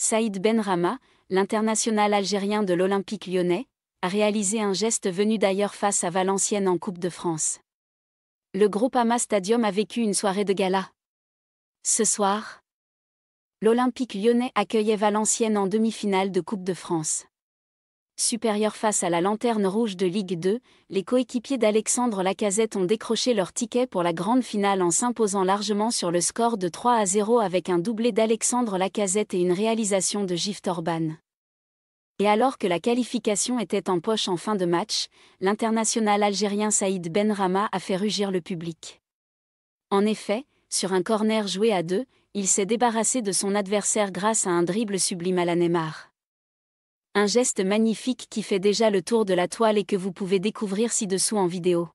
Saïd Rama, l'international algérien de l'Olympique lyonnais, a réalisé un geste venu d'ailleurs face à Valenciennes en Coupe de France. Le groupe Ama Stadium a vécu une soirée de gala. Ce soir, l'Olympique lyonnais accueillait Valenciennes en demi-finale de Coupe de France. Supérieur face à la Lanterne Rouge de Ligue 2, les coéquipiers d'Alexandre Lacazette ont décroché leur ticket pour la grande finale en s'imposant largement sur le score de 3 à 0 avec un doublé d'Alexandre Lacazette et une réalisation de Gift Orban. Et alors que la qualification était en poche en fin de match, l'international algérien Saïd Benrama a fait rugir le public. En effet, sur un corner joué à deux, il s'est débarrassé de son adversaire grâce à un dribble sublime à la Neymar un geste magnifique qui fait déjà le tour de la toile et que vous pouvez découvrir ci-dessous en vidéo.